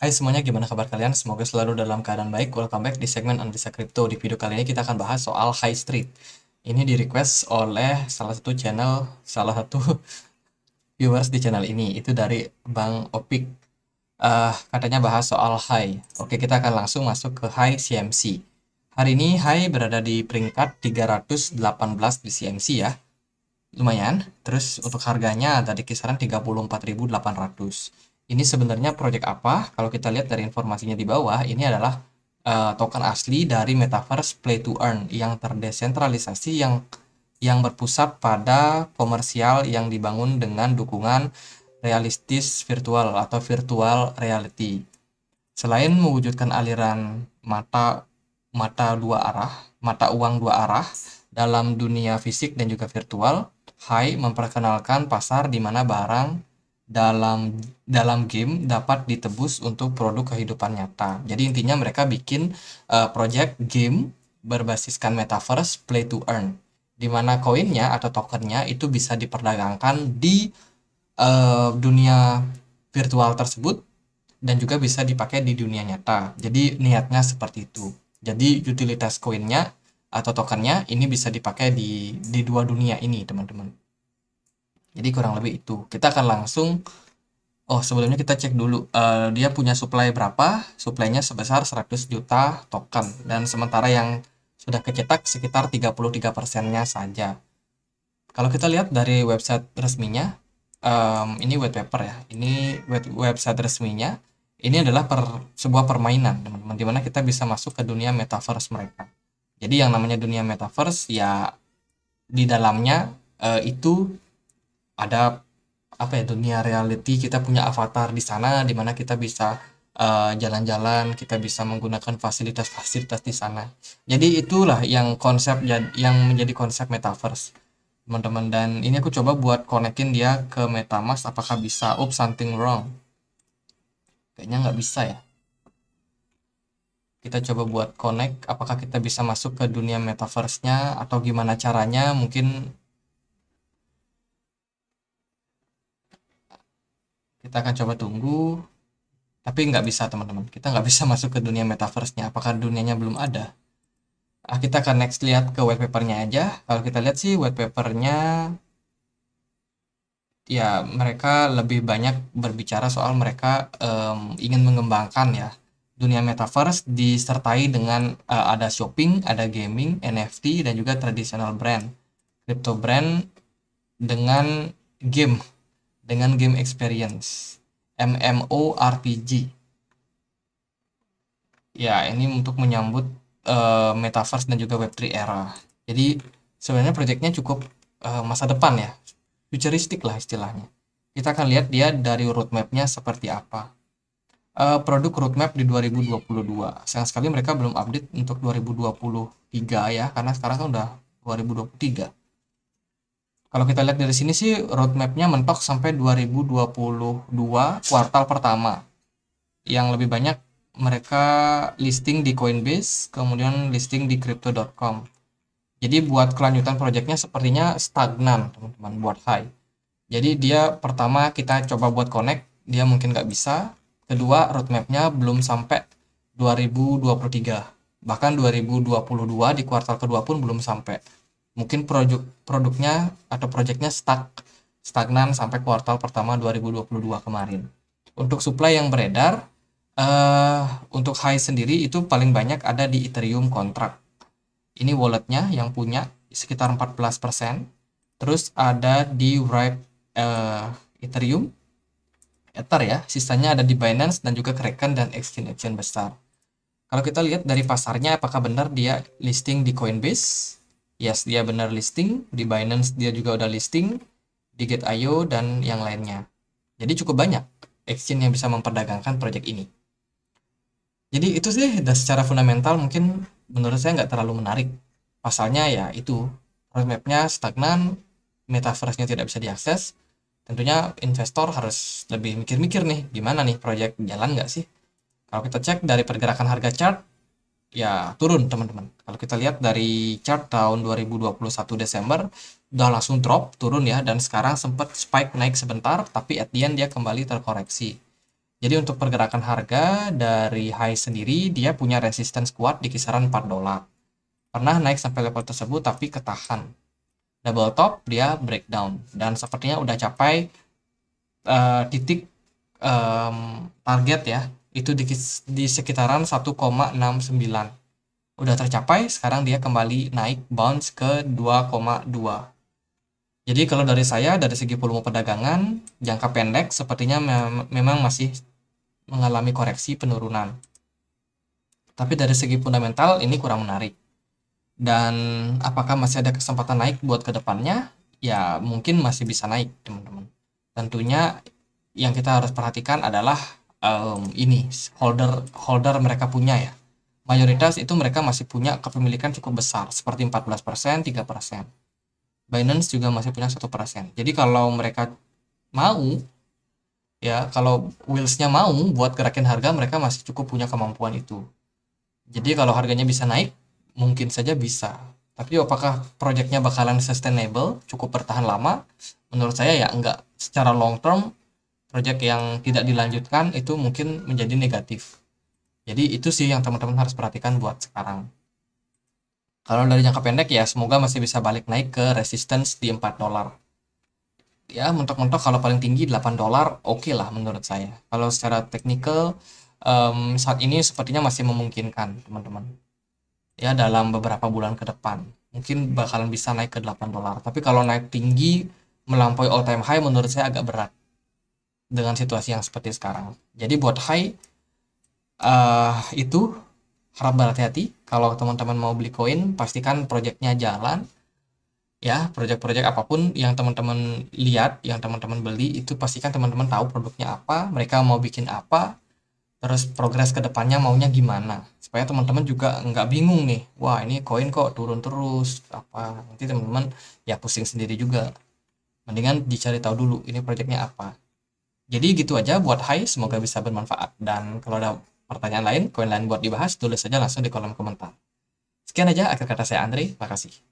Hai semuanya, gimana kabar kalian? Semoga selalu dalam keadaan baik. Welcome back di segmen Analisa Kripto. Di video kali ini kita akan bahas soal High Street. Ini di request oleh salah satu channel, salah satu viewers di channel ini. Itu dari Bang Opik. Uh, katanya bahas soal High. Oke, kita akan langsung masuk ke High CMC. Hari ini High berada di peringkat 318 di CMC ya. Lumayan. Terus untuk harganya ada di kisaran 34.800 ini sebenarnya project apa? Kalau kita lihat dari informasinya di bawah, ini adalah uh, token asli dari metaverse play to earn yang terdesentralisasi yang yang berpusat pada komersial yang dibangun dengan dukungan realistis virtual atau virtual reality. Selain mewujudkan aliran mata mata dua arah, mata uang dua arah dalam dunia fisik dan juga virtual, Hai memperkenalkan pasar di mana barang dalam dalam game dapat ditebus untuk produk kehidupan nyata. Jadi intinya mereka bikin uh, project game berbasiskan metaverse play to earn di mana koinnya atau tokennya itu bisa diperdagangkan di uh, dunia virtual tersebut dan juga bisa dipakai di dunia nyata. Jadi niatnya seperti itu. Jadi utilitas koinnya atau tokennya ini bisa dipakai di di dua dunia ini, teman-teman. Jadi kurang lebih itu. Kita akan langsung Oh, sebelumnya kita cek dulu uh, dia punya supply berapa? Supply-nya sebesar 100 juta token dan sementara yang sudah kecetak sekitar 33%-nya saja. Kalau kita lihat dari website resminya, um, ini white paper ya. Ini web website resminya. Ini adalah per, sebuah permainan, teman-teman, di mana kita bisa masuk ke dunia metaverse mereka. Jadi yang namanya dunia metaverse ya di dalamnya uh, itu ada apa ya dunia reality kita punya avatar di sana di mana kita bisa eh, jalan-jalan uh, kita bisa menggunakan fasilitas-fasilitas di sana jadi itulah yang konsep yang menjadi konsep metaverse teman-teman dan ini aku coba buat konekin dia ke metamask apakah bisa up something wrong kayaknya nggak bisa ya kita coba buat connect apakah kita bisa masuk ke dunia metaverse-nya atau gimana caranya mungkin kita akan coba tunggu tapi nggak bisa teman-teman kita nggak bisa masuk ke dunia metaverse-nya apakah dunianya belum ada ah kita akan next lihat ke white aja kalau kita lihat sih white ya mereka lebih banyak berbicara soal mereka um, ingin mengembangkan ya dunia metaverse disertai dengan uh, ada shopping, ada gaming, NFT dan juga traditional brand, crypto brand dengan game dengan game experience MMORPG. Ya, ini untuk menyambut uh, metaverse dan juga Web3 era. Jadi sebenarnya proyeknya cukup uh, masa depan ya, futuristik lah istilahnya. Kita akan lihat dia dari roadmapnya seperti apa. Uh, produk roadmap di 2022. Sayang sekali mereka belum update untuk 2023 ya, karena sekarang kan udah 2023 kalau kita lihat dari sini sih roadmapnya mentok sampai 2022 kuartal pertama. Yang lebih banyak mereka listing di Coinbase, kemudian listing di crypto.com. Jadi buat kelanjutan proyeknya sepertinya stagnan teman-teman buat high. Jadi dia pertama kita coba buat connect, dia mungkin nggak bisa. Kedua roadmapnya belum sampai 2023, bahkan 2022 di kuartal kedua pun belum sampai mungkin produk produknya atau proyeknya stuck stagnan sampai kuartal pertama 2022 kemarin. Untuk supply yang beredar uh, untuk high sendiri itu paling banyak ada di Ethereum kontrak. Ini walletnya yang punya sekitar 14%. Terus ada di Ripe uh, Ethereum Ether ya, sisanya ada di Binance dan juga Kraken dan exchange-exchange besar. Kalau kita lihat dari pasarnya apakah benar dia listing di Coinbase? Yes, dia benar listing. Di Binance dia juga udah listing. Di Gate.io dan yang lainnya. Jadi cukup banyak exchange yang bisa memperdagangkan proyek ini. Jadi itu sih dan secara fundamental mungkin menurut saya nggak terlalu menarik. Pasalnya ya itu, roadmapnya stagnan, metaverse-nya tidak bisa diakses, tentunya investor harus lebih mikir-mikir nih, gimana nih proyek jalan nggak sih? Kalau kita cek dari pergerakan harga chart, ya turun teman-teman. Kalau kita lihat dari chart tahun 2021 Desember udah langsung drop turun ya dan sekarang sempat spike naik sebentar tapi at the end dia kembali terkoreksi. Jadi untuk pergerakan harga dari high sendiri dia punya resistance kuat di kisaran 4 dolar. Pernah naik sampai level tersebut tapi ketahan. Double top dia breakdown dan sepertinya udah capai uh, titik um, target ya itu di, di sekitaran 1,69 udah tercapai sekarang dia kembali naik bounce ke 2,2 jadi kalau dari saya dari segi volume perdagangan jangka pendek sepertinya memang masih mengalami koreksi penurunan tapi dari segi fundamental ini kurang menarik dan apakah masih ada kesempatan naik buat kedepannya ya mungkin masih bisa naik teman-teman tentunya yang kita harus perhatikan adalah um, ini holder holder mereka punya ya mayoritas itu mereka masih punya kepemilikan cukup besar seperti 14% 3% Binance juga masih punya satu persen jadi kalau mereka mau ya kalau wheelsnya mau buat gerakin harga mereka masih cukup punya kemampuan itu jadi kalau harganya bisa naik mungkin saja bisa tapi apakah proyeknya bakalan sustainable cukup bertahan lama menurut saya ya enggak secara long term Proyek yang tidak dilanjutkan itu mungkin menjadi negatif jadi itu sih yang teman-teman harus perhatikan buat sekarang kalau dari jangka pendek ya semoga masih bisa balik naik ke resistance di 4 dolar ya mentok-mentok kalau paling tinggi 8 dolar oke okay lah menurut saya kalau secara teknikal um, saat ini sepertinya masih memungkinkan teman-teman ya dalam beberapa bulan ke depan mungkin bakalan bisa naik ke 8 dolar tapi kalau naik tinggi melampaui all time high menurut saya agak berat dengan situasi yang seperti sekarang. Jadi buat Hai uh, itu harap berhati-hati kalau teman-teman mau beli koin pastikan proyeknya jalan ya proyek-proyek apapun yang teman-teman lihat yang teman-teman beli itu pastikan teman-teman tahu produknya apa mereka mau bikin apa terus progres ke depannya maunya gimana supaya teman-teman juga nggak bingung nih wah ini koin kok turun terus apa nanti teman-teman ya pusing sendiri juga mendingan dicari tahu dulu ini proyeknya apa jadi gitu aja buat hai, semoga bisa bermanfaat. Dan kalau ada pertanyaan lain, koin lain buat dibahas, tulis saja langsung di kolom komentar. Sekian aja akhir kata saya Andri, kasih.